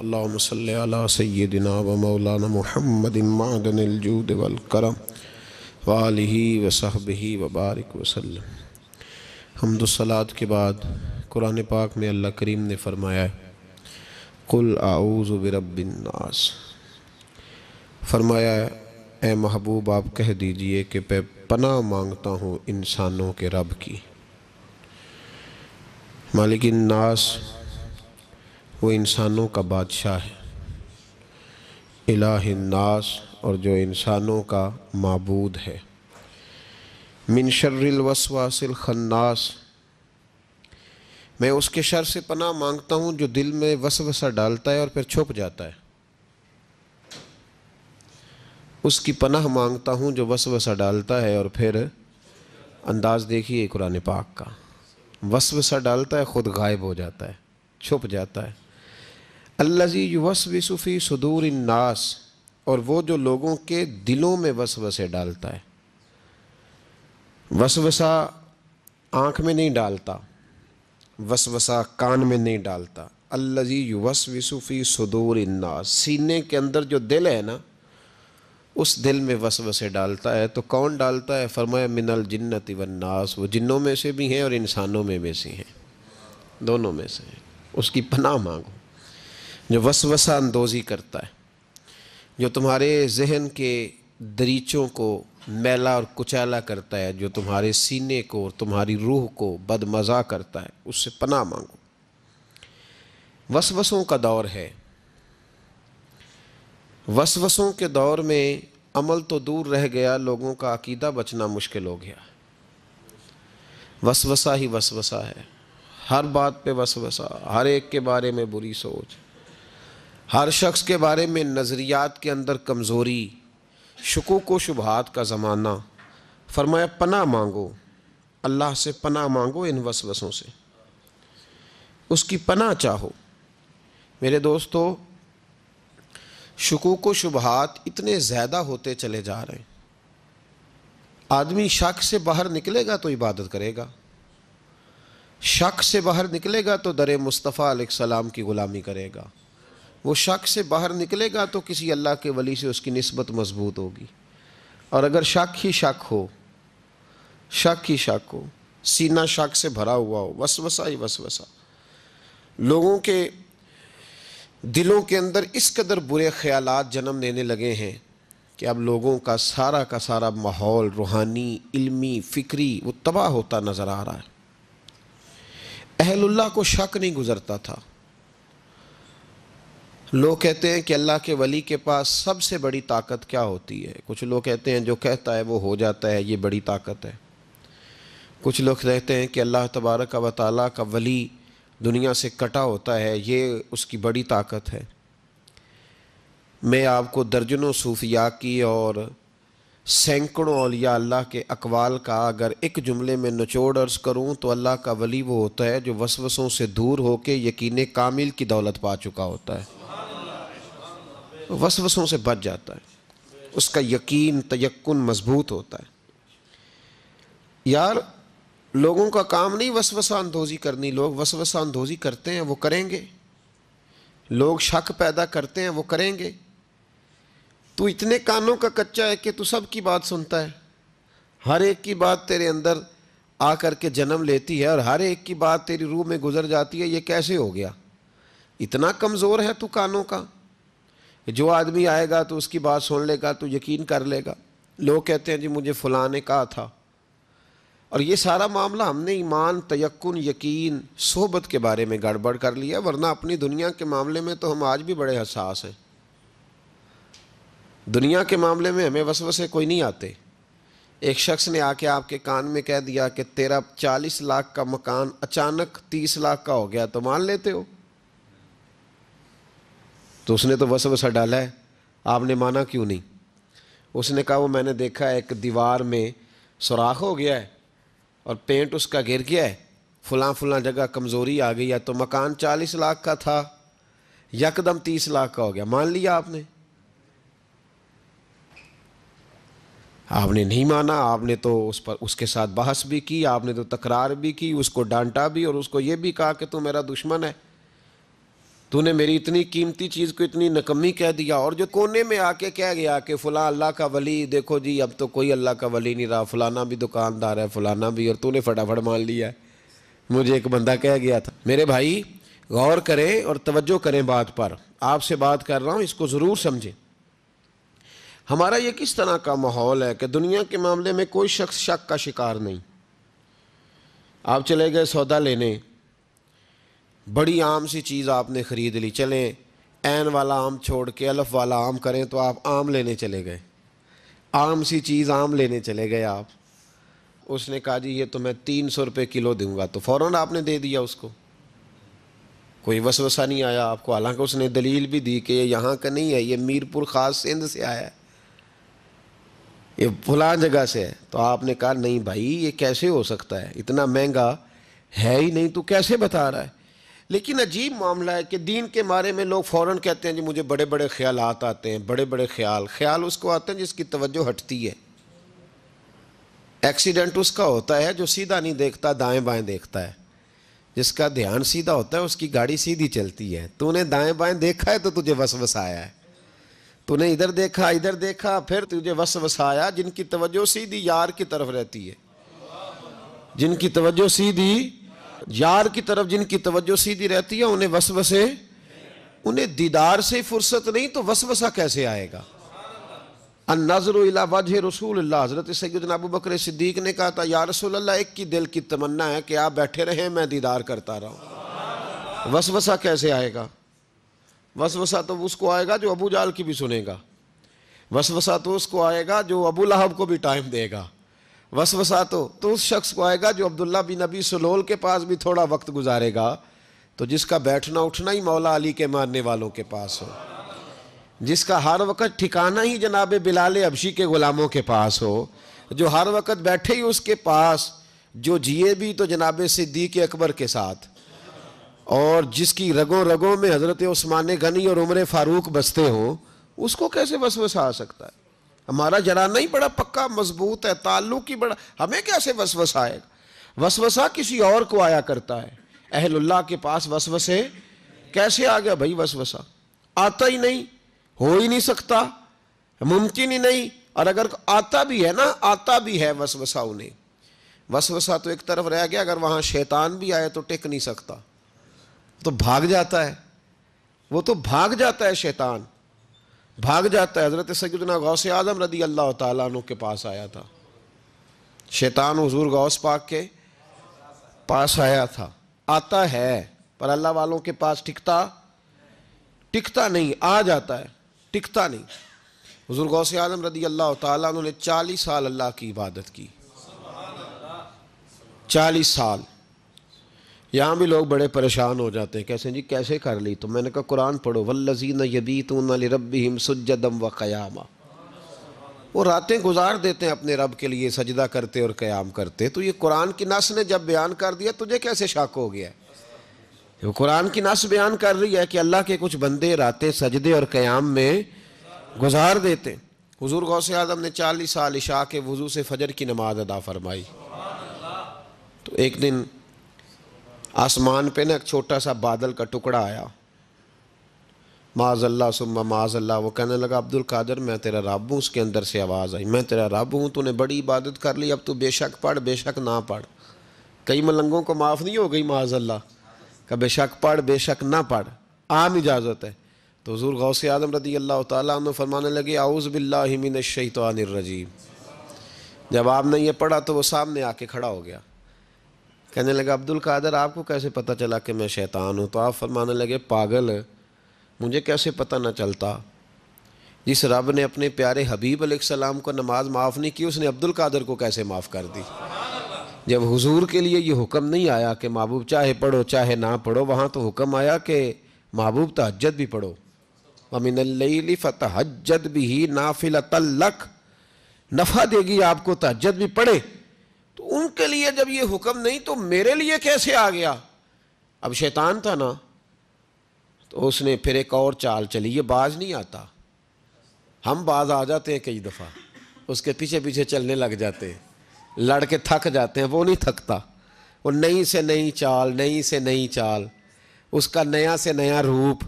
अल्लाह सल सैदिना व मौलाना महमद मादन अलजूद वलकरम वाली वसहबी वबारक वसलम हमदसलात के बाद कुरान पाक में अल्लाह करीम ने फरमाया कुल आऊज़ बरबिननास फरमाया ए महबूब आप कह दीजिए कि मैं पना मांगता हूँ इंसानों के रब की मालिक नास वो इंसानों का बादशाह है इलाहन्नास और जो इंसानों का मबूद है मिनशर्रवसवासिल खन्नास मैं उसके शर से पनाह मांगता हूँ जो दिल में वसवसा डालता है और फिर छुप जाता है उसकी पनाह मांगता हूँ जो वसवसा डालता है और फिर अंदाज देखिए कुरान पाक का वसवसा डालता है ख़ुद गायब हो जाता है छुप जाता है अल्लाजी वसूफ़ी सदूर नास और वो जो लोगों के दिलों में वसवसे डालता है वसवसा आँख में नहीं डालता वसवसा कान में नहीं डालता अल्लाजी वसूफ़ी सदूर नास सीने के अंदर जो दिल है ना उस दिल में वसवसे डालता है तो कौन डालता है फरमाया मिनल जन्नत वन्नास वो जिन्नों में से भी हैं और इंसानों में, में से हैं दोनों में से हैं उसकी पनाह मांगो जो वसवसा अंदोजी करता है जो तुम्हारे जहन के दरीचों को मैला और कुचैला करता है जो तुम्हारे सीने को और तुम्हारी रूह को बदमज़ा करता है उससे पना मांगो वसवसों का दौर है वसवसों के दौर में अमल तो दूर रह गया लोगों का अकीदा बचना मुश्किल हो गया वसवसा ही वसवसा है हर बात पे वसवसा हर एक के बारे में बुरी सोच हर शख्स के बारे में नज़रियात के अंदर कमज़ोरी शकूक व शुबहत का ज़माना फरमाया पना मांगो अल्लाह से पना मांगो इन वसवसों से उसकी पना चाहो मेरे दोस्तों शकूक व शुबहत इतने ज़्यादा होते चले जा रहे हैं आदमी शक से बाहर निकलेगा तो इबादत करेगा शक से बाहर निकलेगा तो दर मुस्तफ़ा सलाम की ग़ुलामी करेगा वो शक से बाहर निकलेगा तो किसी अल्लाह के वली से उसकी नस्बत मजबूत होगी और अगर शक ही शक हो शक ही शक हो सीना शक से भरा हुआ हो वसवसा ही वसवसा लोगों के दिलों के अंदर इस कदर बुरे ख्याल जन्म लेने लगे हैं कि अब लोगों का सारा का सारा माहौल रूहानी इल्मी फ़िक्री वो तबाह होता नज़र आ रहा है अहलुल्ला को शक नहीं गुज़रता था लोग कहते हैं कि अल्लाह के वली के पास सबसे बड़ी ताकत क्या होती है कुछ लोग कहते हैं जो कहता है वो हो जाता है ये बड़ी ताकत है कुछ लोग कहते हैं कि अल्लाह तबारक व ताली का वली दुनिया से कटा होता है ये उसकी बड़ी ताकत है मैं आपको दर्जनों सूफिया की और सैकड़ों अलिया अल्लाह के अकवाल का अगर एक जुमले में नचोड़ अर्ज करूँ तो अल्लाह का वली वो होता है जो वसवसों से दूर होकर यकीन कामिल की दौलत पा चुका होता है वसवसों से बच जाता है उसका यकीन तयक्न मजबूत होता है यार लोगों का काम नहीं वसवसा अंदोजी करनी लोग वसवसा अंदोजी करते हैं वो करेंगे लोग शक पैदा करते हैं वो करेंगे तू इतने कानों का कच्चा है कि तू सब की बात सुनता है हर एक की बात तेरे अंदर आ करके जन्म लेती है और हर एक की बात तेरी रूह में गुजर जाती है ये कैसे हो गया इतना कमज़ोर है तू कानों का जो आदमी आएगा तो उसकी बात सुन लेगा तो यकीन कर लेगा लोग कहते हैं जी मुझे फ़लाँ ने कहा था और ये सारा मामला हमने ईमान तयक्न यकीन सोहबत के बारे में गड़बड़ कर लिया वरना अपनी दुनिया के मामले में तो हम आज भी बड़े हसास हैं दुनिया के मामले में हमें वसवसे कोई नहीं आते एक शख्स ने आके आपके कान में कह दिया कि तेरा चालीस लाख का मकान अचानक तीस लाख का हो गया तो मान लेते हो तो उसने तो वसवसा डाला है आपने माना क्यों नहीं उसने कहा वो मैंने देखा एक दीवार में सुराख हो गया है और पेंट उसका गिर गया है फलां फुला जगह कमज़ोरी आ गई है तो मकान चालीस लाख का था यकदम तीस लाख का हो गया मान लिया आपने आपने नहीं माना आपने तो उस पर उसके साथ बहस भी की आपने तो तकरार भी की उसको डांटा भी और उसको ये भी कहा कि तू मेरा दुश्मन है तूने मेरी इतनी कीमती चीज़ को इतनी नकमी कह दिया और जो कोने में आके कह गया कि फ़लाँ अल्लाह का वली देखो जी अब तो कोई अल्लाह का वली नहीं रहा फ़लाना भी दुकानदार है फ़लाना भी और तूने फटाफट मान लिया है मुझे एक बंदा कह गया था मेरे भाई गौर करें और तवज्जो करें बात पर आपसे बात कर रहा हूँ इसको ज़रूर समझें हमारा ये किस तरह का माहौल है कि दुनिया के मामले में कोई शख्स शक का शिकार नहीं आप चले गए सौदा लेने बड़ी आम सी चीज़ आपने ख़रीद ली चलें एन वाला आम छोड़ के अलफ वाला आम करें तो आप आम लेने चले गए आम सी चीज़ आम लेने चले गए आप उसने कहा जी ये तो मैं तीन सौ रुपये किलो दूंगा तो फ़ौर आपने दे दिया उसको कोई वसवसा नहीं आया आपको हालांकि उसने दलील भी दी कि ये यहाँ का नहीं है ये मीरपुर ख़ास सिंध से आया है ये फलां जगह से है तो आपने कहा नहीं भाई ये कैसे हो सकता है इतना महंगा है ही नहीं तो कैसे बता रहा है लेकिन अजीब मामला है कि दीन के मारे में लोग फ़ौर कहते हैं जी मुझे बड़े बड़े ख्याल आते हैं बड़े बड़े ख्याल ख्याल उसको आते हैं जिसकी तवज्जो हटती है एक्सीडेंट उसका होता है जो सीधा नहीं देखता दाएं बाएं देखता है जिसका ध्यान सीधा होता है उसकी गाड़ी सीधी चलती है तूने दाएं बाएं देखा है तो तुझे वस आया है तूने इधर देखा इधर देखा फिर तुझे वस वसाया जिनकी तवज्जो सीधी यार की तरफ रहती है जिनकी तवज्जो सीधी यार की तरफ जिनकी तवज्जो सीधी रहती है उन्हें वस वसे उन्हें दीदार से फुर्सत नहीं तो वस वसा कैसे आएगा नजर वजह रसूल हज़रत सैद अबू बकर सिद्दीक ने कहा था या रसूल अल्लाह एक की दिल की तमन्ना है कि आप बैठे रहें मैं दीदार करता रहा वस वसा कैसे आएगा वसवसा तो उसको आएगा जो अबू जाल की भी सुनेगा वसवसा तो उसको आएगा जो अबू लहब को भी टाइम देगा वसवसा तो तो उस शख्स को आएगा जो अब्दुल्ला बिन नबी सलोल के पास भी थोड़ा वक्त गुजारेगा तो जिसका बैठना उठना ही मौला अली के मानने वालों के पास हो जिसका हर वक्त ठिकाना ही जनाब बिलाल अबशी के ग़ुलामों के पास हो जो हर वक्त बैठे ही उसके पास जो जिए भी तो जनाब सिद्दीक अकबर के साथ और जिसकी रगों रगों में हज़रत ओस्मान गनी और उम्र फारूक बसते हो उसको कैसे वसवसा आ सकता है हमारा जराना ही बड़ा पक्का मजबूत है ताल्लुक ही बड़ा हमें कैसे वसवसा आएगा वसवसा किसी और को आया करता है अहलुल्ला के पास वसवसे कैसे आ गया भाई वसवसा आता ही नहीं हो ही नहीं सकता मुमकिन ही नहीं और अगर आता भी है ना आता भी है वसवसा उन्हें वसवसा तो एक तरफ रह गया अगर वहाँ शैतान भी आए तो टिक नहीं सकता तो भाग जाता है वो तो भाग जाता है शैतान भाग जाता है हज़रत सैदना गौस आज़म रदी अल्लाह तु के पास आया था शैतान हजूर गौस पाक के पास आया था आता है पर अल्लाह वालों के पास टिकता टिकता नहीं आ जाता है टिकता नहीं हजूर गौस आलम रदी अल्लाह तु ने चालीस साल अल्लाह की इबादत की चालीस साल यहाँ भी लोग बड़े परेशान हो जाते हैं कैसे जी कैसे कर ली तो मैंने कहा कुरान पढ़ो वल्लजी न यबीत रबी हिम सुजदम व क़यामा वो रातें गुजार देते हैं अपने रब के लिए सजदा करते और क़याम करते तो ये कुरान की नस ने जब बयान कर दिया तुझे कैसे शक हो गया तो कुरान की नस बयान कर रही है कि अल्लाह के कुछ बंदे रातें सजदे और क़याम में गुजार देते हजूर से आजम ने चालीस साल इशा के वजू से फजर की नमाज अदा फरमाई तो एक दिन आसमान पे ना एक छोटा सा बादल का टुकड़ा आया माजल्ला सुम्मा माजल्ला वो कहने लगा अब्दुल कादर मैं तेरा रब हूँ उसके अंदर से आवाज़ आई मैं तेरा रब हूँ तूने बड़ी इबादत कर ली अब तू बेशक पढ़ बेशक ना पढ़ कई मलंगों को माफ़ नहीं हो गई माजल्ला का बेशक पढ़ बेशक ना पढ़ आम इजाज़त है तो हजूर से आदम रदी अल्लाह तुम फरमाने लगे आउज़ बिल्लामिन जब आपने ये पढ़ा तो वो सामने आके खड़ा हो गया कहने लगा अब्दुल कादर आपको कैसे पता चला कि मैं शैतान हूँ तो आप फरमाने लगे पागल मुझे कैसे पता न चलता जिस रब ने अपने प्यारे हबीब सलाम को नमाज माफ़ नहीं की उसने अब्दुल कादर को कैसे माफ़ कर दी जब हुजूर के लिए ये हुक्म नहीं आया कि महबूब चाहे पढ़ो चाहे ना पढ़ो वहाँ तो हुक्म आया कि महबूब तहजद भी पढ़ो ममिनल्ली फ़तहजद भी नाफिल तलक नफ़ा देगी आपको तहजद भी पढ़े उनके लिए जब ये हुक्म नहीं तो मेरे लिए कैसे आ गया अब शैतान था ना तो उसने फिर एक और चाल चली ये बाज नहीं आता हम बाज आ जाते हैं कई दफ़ा उसके पीछे पीछे चलने लग जाते हैं लड़के थक जाते हैं वो नहीं थकता वो नई से नई चाल नई से नई चाल उसका नया से नया रूप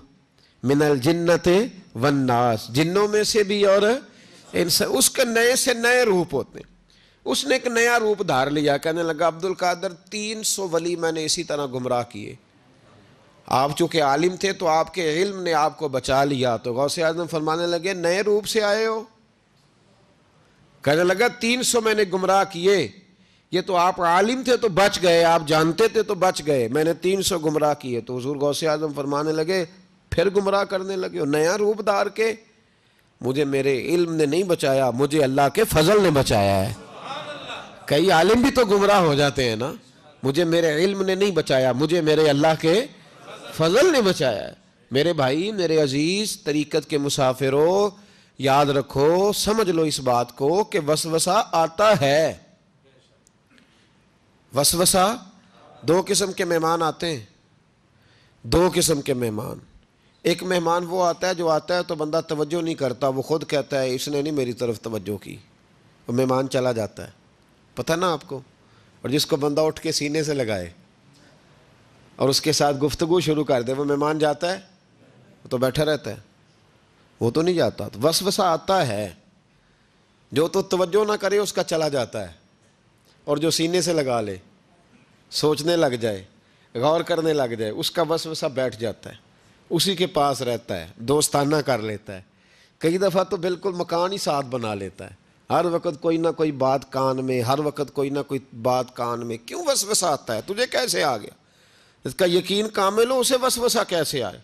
मिनल जिन्नत वन्नास जिन्नों में से भी और इनसे उसके नए से नए रूप होते हैं उसने एक नया रूप धार लिया कहने लगा अब्दुल कादर तीन सौ वली मैंने इसी तरह गुमराह किए आप चूंकि आलिम थे तो आपके इल्म ने आपको बचा लिया तो गौसे आजम फरमाने लगे नए रूप से आए हो कहने लगा तीन सौ मैंने गुमराह किए ये तो आप आलिम थे तो बच गए आप जानते थे तो बच गए मैंने तीन सौ गुमराह किए तो हजूर गौसे आजम फरमाने लगे फिर गुमराह करने लगे हो नया रूप धार के मुझे मेरे इल्म ने नहीं बचाया मुझे अल्लाह के फजल ने बचाया है कई आलिम भी तो गुमराह हो जाते हैं ना मुझे मेरे इल्म ने नहीं बचाया मुझे मेरे अल्लाह के फजल ने बचाया मेरे भाई मेरे अजीज़ तरीक़त के मुसाफिरों याद रखो समझ लो इस बात को कि वसवसा आता है वसवसा दो किस्म के मेहमान आते हैं दो किस्म के मेहमान एक मेहमान वो आता है जो आता है तो बंदा तवज्जो नहीं करता वो खुद कहता है इसने नहीं मेरी तरफ तवज्जो की वो मेहमान चला जाता है पता ना आपको और जिसको बंदा उठ के सीने से लगाए और उसके साथ गुफ्तगु शुरू कर दे वो मेहमान जाता है वो तो बैठा रहता है वो तो नहीं जाता तो वस वसा आता है जो तो तवज्जो ना करे उसका चला जाता है और जो सीने से लगा ले सोचने लग जाए गौर करने लग जाए उसका वस वसा बैठ जाता है उसी के पास रहता है दोस्ताना कर लेता है कई दफ़ा तो बिल्कुल मकान ही साथ बना लेता है हर वक्त कोई ना कोई बात कान में हर वक्त कोई ना कोई बात कान में क्यों वसवसा आता है तुझे कैसे आ गया इसका यकीन कामिल हो उसे वसवसा कैसे आए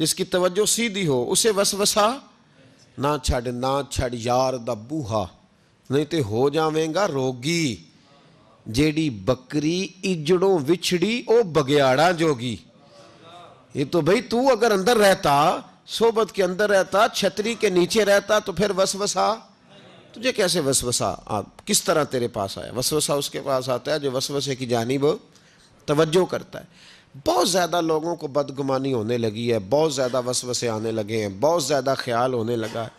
जिसकी तवज्जो सीधी हो उसे वसवसा ना छड़ ना छड़ यार दबूहा नहीं तो हो जावेगा रोगी जेडी बकरी इजड़ों विछड़ी ओ बगयाड़ा जोगी ये तो भाई तू अगर अंदर रहता सोबत के अंदर रहता छतरी के नीचे रहता तो फिर वसवसा तुझे तो कैसे वसवसा आप किस तरह तेरे पास आया वसवसा उसके पास आता है जो वसवसे की जानी वो तवज्जो करता है बहुत ज़्यादा लोगों को बदगुमानी होने लगी है बहुत ज़्यादा वसवसे आने लगे हैं बहुत ज़्यादा ख्याल होने लगा है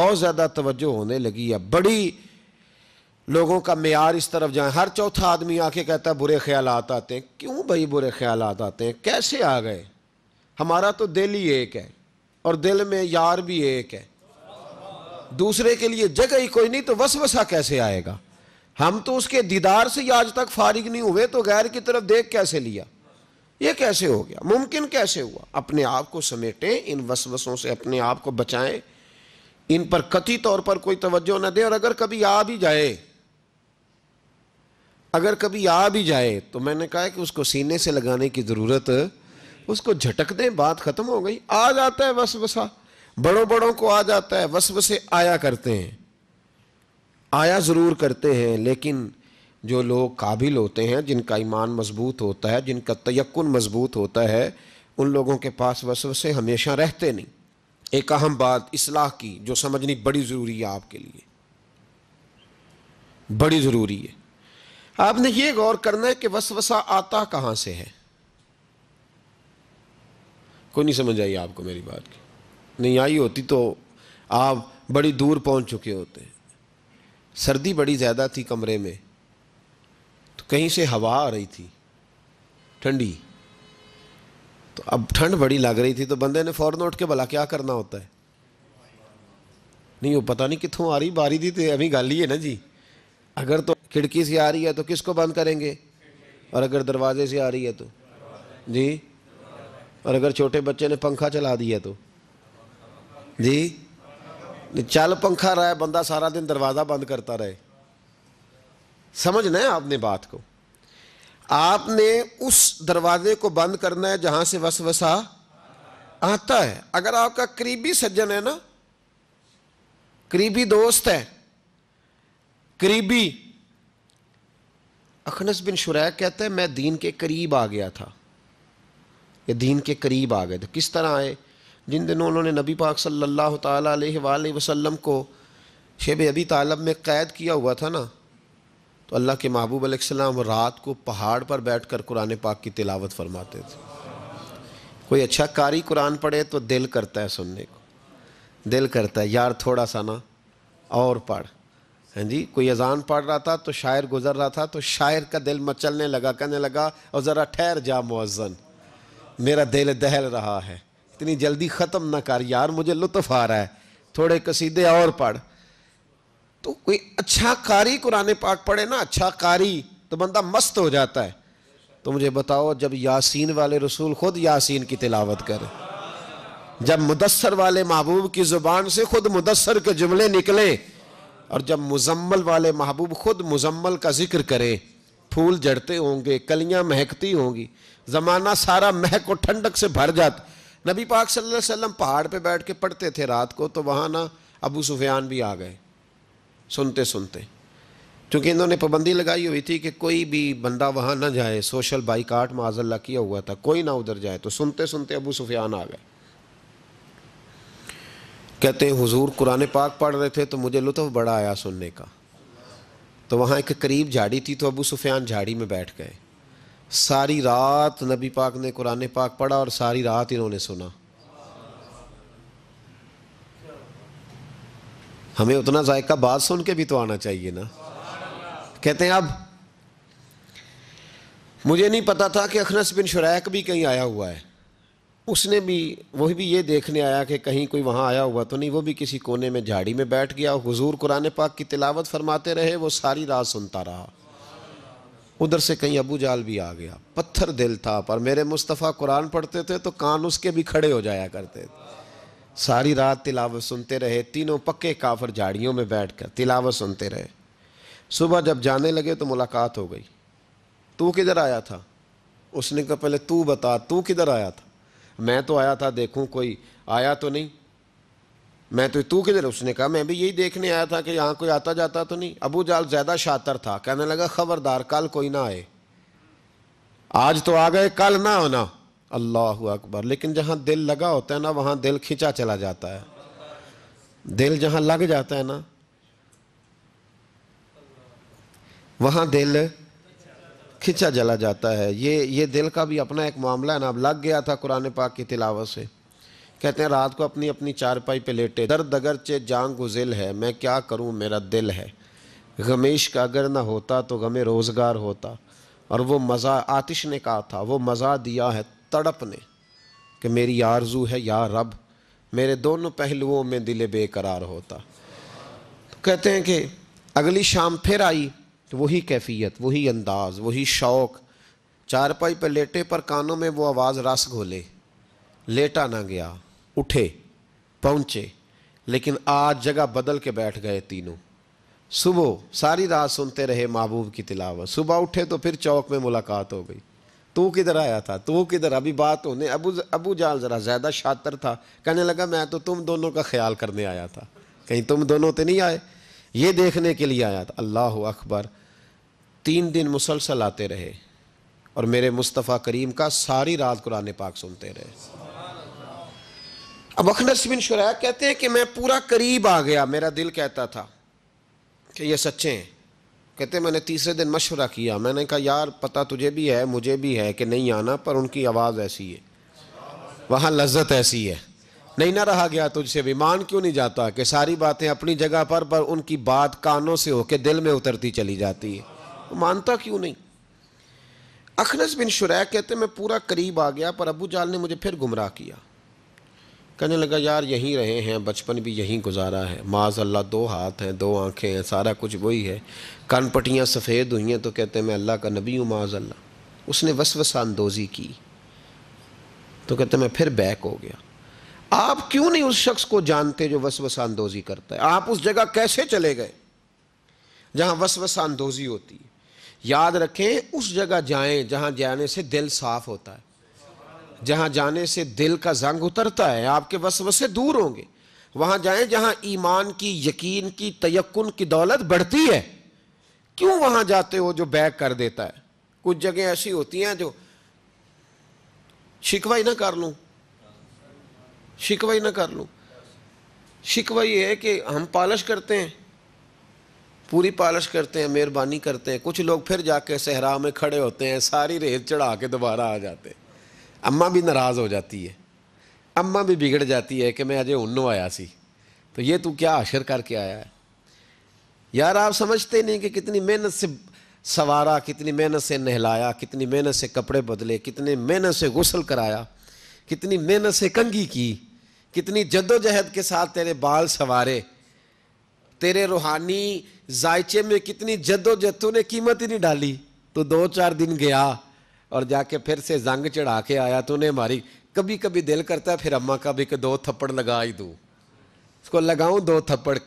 बहुत ज़्यादा तवज्जो होने लगी है बड़ी लोगों का मैार इस तरफ जाए हर चौथा आदमी आके कहता है बुरे ख्याल आते हैं क्यों भाई बुरे ख्याल आते हैं कैसे आ गए हमारा तो दिल ही एक है और दिल में यार भी एक है दूसरे के लिए जगह ही कोई नहीं तो वसवसा कैसे आएगा हम तो उसके दीदार से आज तक फारिग नहीं हुए तो गैर की तरफ देख कैसे लिया ये कैसे हो गया मुमकिन कैसे हुआ अपने आप को समेटें इन वसवसों से अपने आप को बचाएं इन पर कथित तौर पर कोई तवज्जो ना दें और अगर कभी आ भी जाए अगर कभी आ भी जाए तो मैंने कहा कि उसको सीने से लगाने की ज़रूरत उसको झटक दें बात ख़त्म हो गई आ जाता है वसवसा बड़ों बड़ों को आ जाता है वसव से आया करते हैं आया ज़रूर करते हैं लेकिन जो लोग काबिल होते हैं जिनका ईमान मजबूत होता है जिनका तयक्न मजबूत होता है उन लोगों के पास वसव से हमेशा रहते नहीं एक अहम बात इसलाह की जो समझनी बड़ी ज़रूरी है आपके लिए बड़ी ज़रूरी है आपने ये गौर करना है कि वसवसा आता कहाँ से है कोई नहीं समझ आई आपको मेरी बात की नहीं आई होती तो आप बड़ी दूर पहुंच चुके होते सर्दी बड़ी ज़्यादा थी कमरे में तो कहीं से हवा आ रही थी ठंडी तो अब ठंड बड़ी लग रही थी तो बंदे ने फ़ौरन उठ के भला क्या करना होता है नहीं वो पता नहीं कितों आ रही बारी दी तो अभी गल ही है ना जी अगर तो खिड़की से आ रही है तो किसको बंद करेंगे और अगर दरवाजे से आ रही है तो जी और अगर छोटे बच्चे ने पंखा चला दिया तो जी चल पंखा रहा है बंदा सारा दिन दरवाज़ा बंद करता रहे समझना है आपने बात को आपने उस दरवाजे को बंद करना है जहाँ से वसवसा आता है अगर आपका करीबी सज्जन है ना करीबी दोस्त है करीबी अखनस बिन शुरैक कहता है मैं दीन के करीब आ गया था ये दीन के करीब आ गए तो किस तरह आए जिन दिनों उन्होंने नबी पाक सल्लल्लाहु अलैहि वसल्लम को शेब अबी तालब में क़ैद किया हुआ था ना तो अल्लाह के महबूब अलैहिस्सलाम रात को पहाड़ पर बैठ कर कुरान पाक की तिलावत फरमाते थे कोई अच्छा कारी कुरान पढ़े तो दिल करता है सुनने को दिल करता है यार थोड़ा सा ना और पढ़ हाँ जी कोई अजान पढ़ रहा था तो शायर गुजर रहा था तो शायर का दिल मचलने लगा कहने लगा और ज़रा ठहर जा मुअज़न मेरा दिल दहल रहा है इतनी जल्दी ख़त्म ना कर यार मुझे लुत्फ आ रहा है थोड़े कसीदे और पढ़ तो कोई अच्छा कारी कुरान पाक पढ़े ना अच्छा कारी तो बंदा मस्त हो जाता है तो मुझे बताओ जब यासीन वाले रसूल खुद यासीन की तिलावत करें जब मुदसर वाले महबूब की ज़ुबान से खुद मुदसर के जुमले निकले और जब मुजम्मल वाले महबूब खुद मुजम्मल का जिक्र करें फूल जड़ते होंगे कलियां महकती होंगी ज़माना सारा महक और ठंडक से भर जाता नबी पाक सल्लल्लाहु अलैहि वसल्लम पहाड़ पे बैठ के पढ़ते थे रात को तो वहाँ ना अबू सुफियान भी आ गए सुनते सुनते क्योंकि इन्होंने पाबंदी लगाई हुई थी कि कोई भी बंदा वहाँ ना जाए सोशल बाइकाट माजल्ला किया हुआ था कोई ना उधर जाए तो सुनते सुनते अबू सुफियान आ गए कहते हैं हुजूर कुरान पाक पढ़ रहे थे तो मुझे लुत्फ बड़ा आया सुनने का तो वहाँ एक करीब झाड़ी थी तो अबू सुफियान झाड़ी में बैठ गए सारी रात नबी पाक ने कुरान पाक पढ़ा और सारी रात इन्होंने सुना हमें उतना जायका बात सुन के भी तो आना चाहिए ना कहते हैं अब मुझे नहीं पता था कि अखनस बिन शुरैक भी कहीं आया हुआ है उसने भी वही भी ये देखने आया कि कहीं कोई वहाँ आया हुआ तो नहीं वो भी किसी कोने में झाड़ी में बैठ गया हुजूर कुरान पाक की तिलावत फरमाते रहे वो सारी रात सुनता रहा उधर से कहीं अबू जाल भी आ गया पत्थर दिल था पर मेरे मुस्तफ़ा कुरान पढ़ते थे तो कान उसके भी खड़े हो जाया करते थे सारी रात तिलावत सुनते रहे तीनों पक्के काफर झाड़ियों में बैठ कर तिलावत सुनते रहे सुबह जब जाने लगे तो मुलाकात हो गई तू किधर आया था उसने कहा पहले तू बता तू किधर आया था मैं तो आया था देखूँ कोई आया तो नहीं मैं तो तू किधर उसने कहा मैं भी यही देखने आया था कि यहाँ कोई आता जाता तो नहीं अबू जाल ज़्यादा शातर था कहने लगा खबरदार कल कोई ना आए आज तो आ गए कल ना आना अल्लाह अकबर लेकिन जहाँ दिल लगा होता है ना वहाँ दिल खिंचा चला जाता है दिल जहाँ लग जाता है ना वहाँ दिल खिंचा जला जाता है ये ये दिल का भी अपना एक मामला है ना अब लग गया था कुरान पाक की तिलावत से कहते हैं रात को अपनी अपनी चारपाई पे लेटे दर्द चे जांग गुजिल है मैं क्या करूं मेरा दिल है गमेश का अगर ना होता तो गमे रोज़गार होता और वो मज़ा आतिश ने कहा था वो मज़ा दिया है तड़प ने कि मेरी आरजू है या रब मेरे दोनों पहलुओं में दिल बेकरार होता तो कहते हैं कि अगली शाम फिर आई तो वही कैफियत वही अंदाज़ वही शौक़ चारपाई पर लेटे पर कानों में वो आवाज़ रस घोले लेटा ना गया उठे पहुंचे लेकिन आज जगह बदल के बैठ गए तीनों सुबह सारी रात सुनते रहे महबूब की तिलावत सुबह उठे तो फिर चौक में मुलाकात हो गई तो किधर आया था तू किधर अभी बात होने अबू अबू जाल ज़रा ज़्यादा शातर था कहने लगा मैं तो तुम दोनों का ख्याल करने आया था कहीं तुम दोनों तो नहीं आए ये देखने के लिए आया था अल्लाह अकबर तीन दिन मुसलसल आते रहे और मेरे मुस्तफ़ा करीम का सारी रात कुरान पाक सुनते रहे अब अखनस बिन शुरा कहते हैं कि मैं पूरा करीब आ गया मेरा दिल कहता था कि ये सच्चे हैं कहते मैंने तीसरे दिन मशवरा किया मैंने कहा यार पता तुझे भी है मुझे भी है कि नहीं आना पर उनकी आवाज़ ऐसी है वहाँ लज्जत ऐसी है नहीं ना रहा गया तुझसे भी मान क्यों नहीं जाता कि सारी बातें अपनी जगह पर पर उनकी बात कानों से होके दिल में उतरती चली जाती है तो मानता क्यों नहीं अखनस बिन शुरैक कहते मैं पूरा करीब आ गया पर अबू जाल ने मुझे फिर गुमराह किया कहने लगा यार यहीं रहे हैं बचपन भी यहीं गुजारा है माज अल्लाह दो हाथ हैं दो आँखें हैं सारा कुछ वही है कान पटियाँ सफ़ेद हुई हैं तो कहते हैं मैं अल्लाह का नबी हूँ माज अल्लाह उसने वस अंदोज़ी की तो कहते मैं फिर बैक हो गया आप क्यों नहीं उस शख्स को जानते जो वस अंदोज़ी करता है आप उस जगह कैसे चले गए जहाँ वस अंदोज़ी होती है याद रखें उस जगह जाएँ जहाँ जाने से दिल साफ़ होता है जहां जाने से दिल का जंग उतरता है आपके वसवसे दूर होंगे वहां जाएं जहां ईमान की यकीन की तयक्न की दौलत बढ़ती है क्यों वहां जाते हो जो बैग कर देता है कुछ जगह ऐसी होती हैं जो शिकवा ही ना कर लू शिकवा ही ना कर लू शिकवा ये है कि हम पालिश करते हैं पूरी पालिश करते हैं मेहरबानी करते हैं कुछ लोग फिर जाके सहरा में खड़े होते हैं सारी रेत चढ़ा के दोबारा आ जाते हैं अम्मा भी नाराज़ हो जाती है अम्मा भी बिगड़ जाती है कि मैं अजय उन्नो आया सी तो ये तू क्या अशर करके आया है यार आप समझते नहीं कि कितनी मेहनत से सवारा कितनी मेहनत से नहलाया कितनी मेहनत से कपड़े बदले कितनी मेहनत से गुसल कराया कितनी मेहनत से कंगी की कितनी जद्दोजहद के साथ तेरे बाल सवारे तेरे रूहानी जायचे में कितनी जद्दोजहद ने कीमत ही नहीं डाली तो दो चार दिन गया और जाके फिर से जंग चढ़ा के आया तूने मारी कभी कभी दिल करता है फिर अम्मा का भी कि दो थप्पड़ लगा ही दूँ उसको लगाऊँ दो थप्पड़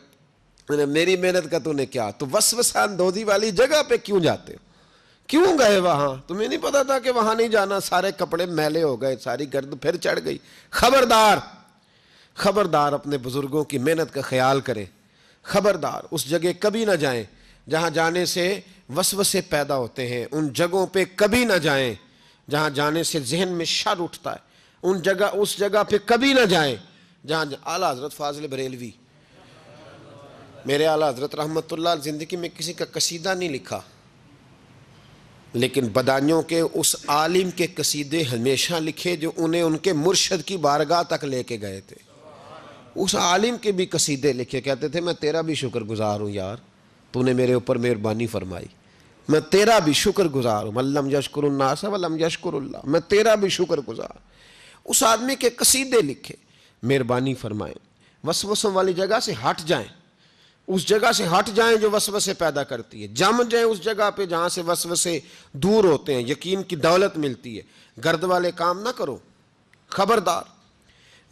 मेरी मेहनत का तूने क्या तो वसान दोधी वाली जगह पे क्यों जाते हो क्यों गए वहाँ तुम्हें नहीं पता था कि वहाँ नहीं जाना सारे कपड़े मैले हो गए सारी गर्द फिर चढ़ गई खबरदार खबरदार अपने बुज़ुर्गों की मेहनत का ख्याल करें खबरदार उस जगह कभी ना जाएं जहाँ जाने से वसवसे पैदा होते हैं उन जगहों पे कभी ना जाएं जहाँ जाने से जहन में शर उठता है उन जगह उस जगह पे कभी ना जाएं जहाँ आला हजरत फाजिल बरेलवी मेरे आला हजरत रहमत ज़िंदगी में किसी का कसीदा नहीं लिखा लेकिन बदानियों के उस आलिम के कसीदे हमेशा लिखे जो उन्हें उनके मुर्शद की बारगाह तक लेके गए थे उस आलिम के भी कसीदे लिखे कहते थे मैं तेरा भी शुक्रगुजार हूँ यार तूने मेरे ऊपर मेहरबानी फरमाई मैं तेरा भी शुक्र गुजार हूँ मल्लम यशकुरन्नास वल्लम यशकुरल्ला मैं तेरा भी शुक्र गुजार उस आदमी के कसीदे लिखे मेहरबानी फरमाएं वसवसों वाली जगह से हट जाएं उस जगह से हट जाएं जो वसवसे पैदा करती है जम जाएं उस जगह पे जहाँ से वसवसे दूर होते हैं यकीन की दौलत मिलती है गर्द वाले काम ना करो खबरदार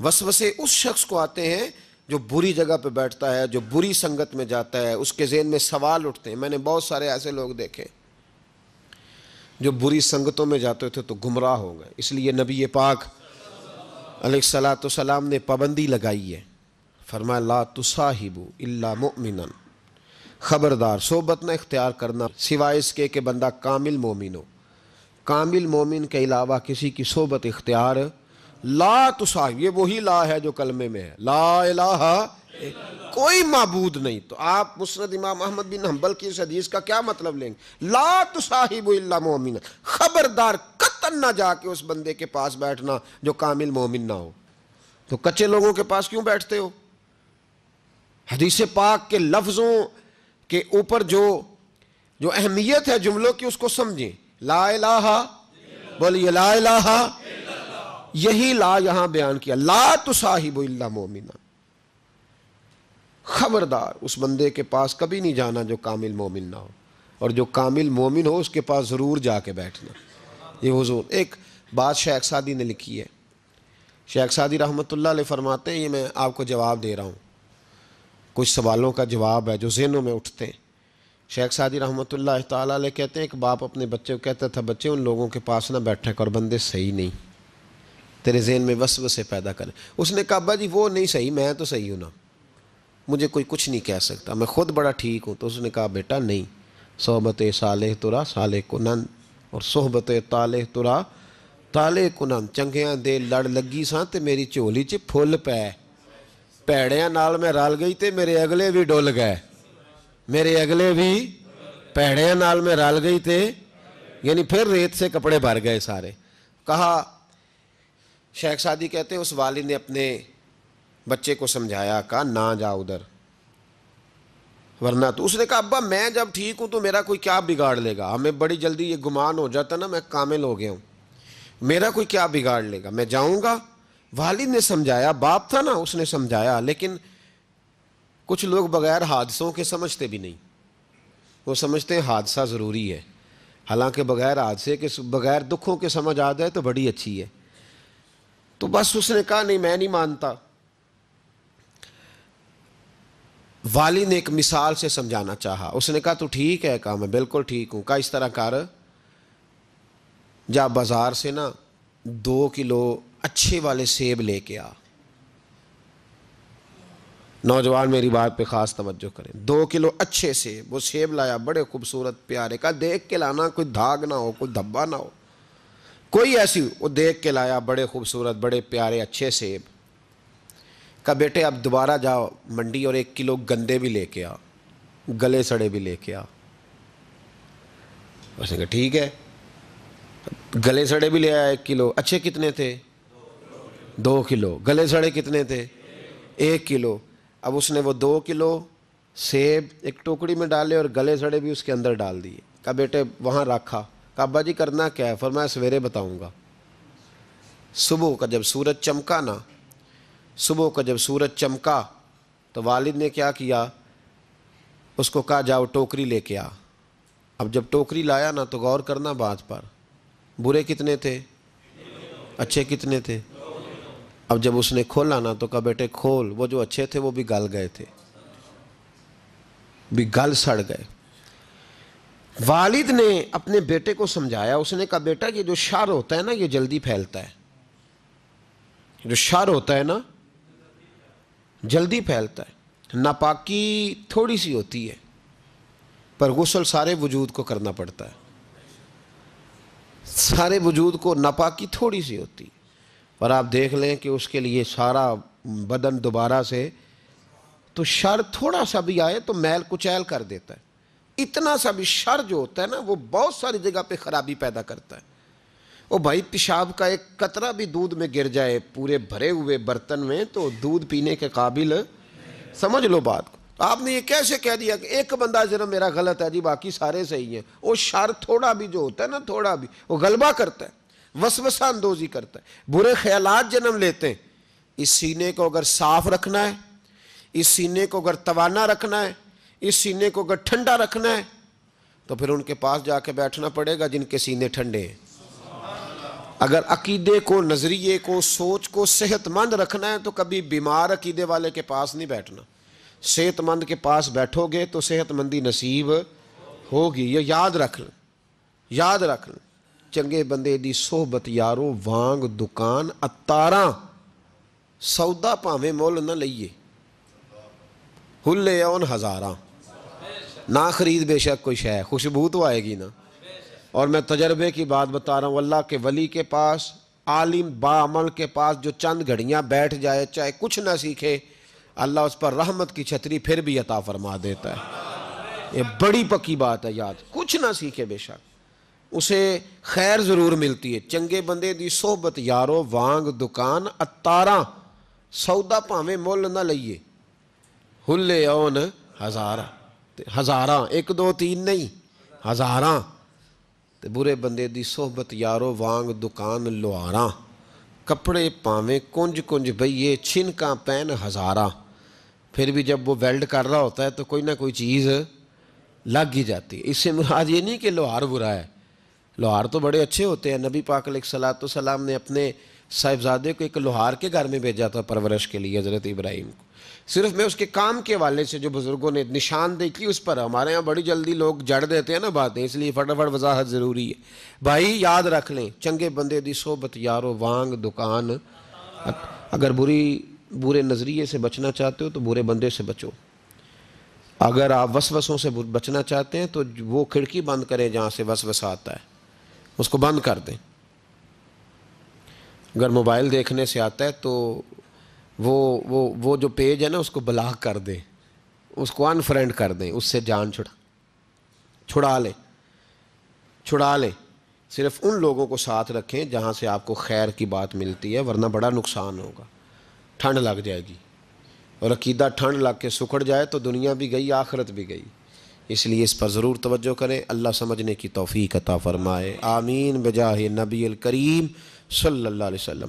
वसवसे उस शख्स को आते हैं जो बुरी जगह पे बैठता है जो बुरी संगत में जाता है उसके जेन में सवाल उठते हैं मैंने बहुत सारे ऐसे लोग देखे जो बुरी संगतों में जाते थे तो गुमराह हो गए इसलिए नबी पाक सलाम ने पाबंदी लगाई है फरमाया ला तुसाहिबू इल्ला मोमिन ख़बरदार सोबत ना इख्तियार करना सिवाय इसके के बंदा कामिल मोमिन हो कामिल मोमिन के अलावा किसी की सोबत इख्तियार ला तुसाब तो ये वही ला है जो कलमे में है ला इलाह कोई मबूद नहीं तो आप मुसरत इमाम अहमद बिन हम्बल की इस हदीस का क्या मतलब लेंगे ला तो साहिब मोमिन खबरदार कतन ना जाके उस बंदे के पास बैठना जो कामिल मोमिन ना हो तो कच्चे लोगों के पास क्यों बैठते हो हदीस पाक के लफ्ज़ों के ऊपर जो जो अहमियत है जुमलों की उसको समझें ला इलाहा बोलिए ला इलाहा यही ला यहां बयान किया ला तो साहिब इल्ला मोमिना खबरदार उस बंदे के पास कभी नहीं जाना जो कामिल मोमिन ना हो और जो कामिल मोमिन हो उसके पास ज़रूर जाके बैठना ये हजूर एक बात शेख सादी ने लिखी है शेख सादी रहमत फरमाते हैं ये मैं आपको जवाब दे रहा हूँ कुछ सवालों का जवाब है जो जहनों में उठते हैं शेख सादी रहमत ला कहते हैं कि बाप अपने बच्चे को कहता था बच्चे उन लोगों के पास ना बैठा कर बंदे सही नहीं तेरे जहन में वस वसे पैदा करें उसने कहा अब्बा जी वो नहीं सही मैं तो सही हूँ ना मुझे कोई कुछ नहीं कह सकता मैं खुद बड़ा ठीक हूँ तो उसने कहा बेटा नहीं सोहबत साले तुरा साले को और सोहबत ताले तुरा ताले कुनंद चंगिया दे लड़ लगी सा तो मेरी झोली च फुल पै भैड़िया नाल मैं रल गई तो मेरे अगले भी डुल गए मेरे अगले भी भैड़िया नाल मैं रल गई तो यानी फिर रेत से कपड़े भर गए सारे कहा शेख सादी कहते हैं उस वालिद ने अपने बच्चे को समझाया कहा ना जा उधर वरना तो उसने कहा अब्बा मैं जब ठीक हूँ तो मेरा कोई क्या बिगाड़ लेगा हमें बड़ी जल्दी ये गुमान हो जाता ना मैं कामिल हो गया हूँ मेरा कोई क्या बिगाड़ लेगा मैं जाऊँगा वालिद ने समझाया बाप था ना उसने समझाया लेकिन कुछ लोग बगैर हादसों के समझते भी नहीं वो समझते हैं हादसा ज़रूरी है हालांकि बगैर हादसे के बगैर दुखों के समझ आ जाए तो बड़ी अच्छी है तो बस उसने कहा नहीं मैं नहीं मानता वाली ने एक मिसाल से समझाना चाहा उसने कहा तू ठीक है कहा मैं बिल्कुल ठीक हूं कहा इस तरह कर जा बाज़ार से ना दो किलो अच्छे वाले सेब लेके आ नौजवान मेरी बात पे ख़ास तवज्जो करें दो किलो अच्छे सेब वो सेब लाया बड़े खूबसूरत प्यारे का देख के लाना कोई धाग ना हो कोई धब्बा ना हो कोई ऐसी वो देख के लाया बड़े खूबसूरत बड़े प्यारे अच्छे सेब का बेटे अब दोबारा जाओ मंडी और एक किलो गंदे भी लेके आ गले सड़े भी लेके आ उसने कहा ठीक है गले सड़े भी ले आया एक किलो अच्छे कितने थे दो किलो गले सड़े कितने थे एक किलो अब उसने वो दो किलो सेब एक टोकरी में डाले और गले सड़े भी उसके अंदर डाल दिए का बेटे वहाँ रखा काबा जी करना क्या है फरमाया सवेरे बताऊंगा सुबह का जब सूरज चमका ना सुबह का जब सूरज चमका तो वालिद ने क्या किया उसको कहा जाओ टोकरी लेके आ अब जब टोकरी लाया ना तो गौर करना बात पर बुरे कितने थे अच्छे कितने थे अब जब उसने खोला ना तो कहा बेटे खोल वो जो अच्छे थे वो भी गल गए थे भी गल सड़ गए वालिद ने अपने बेटे को समझाया उसने कहा बेटा ये जो शार होता है ना ये जल्दी फैलता है जो शार होता है ना जल्दी फैलता है नापाकी थोड़ी सी होती है पर गुसल सारे वजूद को करना पड़ता है सारे वजूद को नापाकी थोड़ी सी होती है पर आप देख लें कि उसके लिए सारा बदन दोबारा से तो शर थोड़ा सा भी आए तो मैल कुचैल कर देता है इतना सा भी शर जो होता है ना वो बहुत सारी जगह पे खराबी पैदा करता है ओ भाई पेशाब का एक कतरा भी दूध में गिर जाए पूरे भरे हुए बर्तन में तो दूध पीने के काबिल समझ लो बात को आपने ये कैसे कह दिया कि एक बंदा जरा मेरा गलत है जी बाकी सारे सही हैं वो शर थोड़ा भी जो होता है ना थोड़ा भी वो गलबा करता है वसवसा अंदोजी करता है बुरे ख्याल जन्म लेते हैं इस सीने को अगर साफ रखना है इस सीने को अगर तवाना रखना है इस सीने को अगर ठंडा रखना है तो फिर उनके पास जाके बैठना पड़ेगा जिनके सीने ठंडे हैं अगर अकीदे को नज़रिए को सोच को सेहतमंद रखना है तो कभी बीमार अकीदे वाले के पास नहीं बैठना सेहतमंद के पास बैठोगे तो सेहतमंदी नसीब होगी ये याद रख लें याद रख लें चंगे बंदे ਦੀ ਸਹਬਤ ਯਾਰੋ वांग दुकान अतारा सौदा भावें ਮੁੱਲ ਨਾ ਲਈਏ हुए हजारा ना ख़रीद बेशक कोई है खुशबू तो आएगी ना और मैं तजर्बे की बात बता रहा हूँ अल्लाह के वली के पास आलिम बामल के पास जो चंद घड़ियाँ बैठ जाए चाहे कुछ ना सीखे अल्लाह उस पर रहमत की छतरी फिर भी अता फरमा देता है ये बड़ी पक्की बात है याद कुछ ना सीखे बेशक उसे खैर ज़रूर मिलती है चंगे बंदे दी सोहबत यारो वांग दुकान अतारा सौदा भावें मुल ना लइए हुले ओन हज़ारा तो ਹਜ਼ਾਰਾਂ एक दो तीन नहीं ਹਜ਼ਾਰਾਂ तो बुरे बंदे ਦੀ सोहबत यारो वांग दुकान ਲੁਹਾਰਾਂ कपड़े पावें कुंज कुंज बहिए छिनक पहन हज़ारा फिर भी जब वो वेल्ड कर रहा होता है तो कोई ना कोई चीज़ लग ही जाती है इससे मुराद ये नहीं कि लोहार बुरा है लोहार तो बड़े अच्छे होते हैं नबी पाक सलात सलाम ने अपने साहिबजादे को एक लोहार के घर में भेजा था परवरश के लिए हज़रत इब्राहिम को सिर्फ मैं उसके काम के वाले से जो बुज़ुर्गों ने निशान देखी उस पर हमारे यहाँ बड़ी जल्दी लोग जड़ देते हैं ना बातें इसलिए फटाफट वजाहत ज़रूरी है भाई याद रख लें चंगे बंदे दी सोबत यारो वांग दुकान अगर बुरी बुरे नज़रिए से बचना चाहते हो तो बुरे बंदे से बचो अगर आप वसवसों से बचना चाहते हैं तो वो खिड़की बंद करें जहाँ से वस आता है उसको बंद कर दें अगर मोबाइल देखने से आता है तो वो वो वो जो पेज है ना उसको ब्लॉक कर दें उसको अनफ्रेंड कर दें उससे जान छुड़ा छुड़ा लें छुड़ा लें सिर्फ उन लोगों को साथ रखें जहाँ से आपको खैर की बात मिलती है वरना बड़ा नुकसान होगा ठंड लग जाएगी और अकीदा ठंड लग के सुखड़ जाए तो दुनिया भी गई आखरत भी गई इसलिए इस पर ज़रूर तवज्जो करें अल्लाह समझने की तोफ़ी अता फ़रमाए आमीन बजाह नबी करीम सल्ला वसम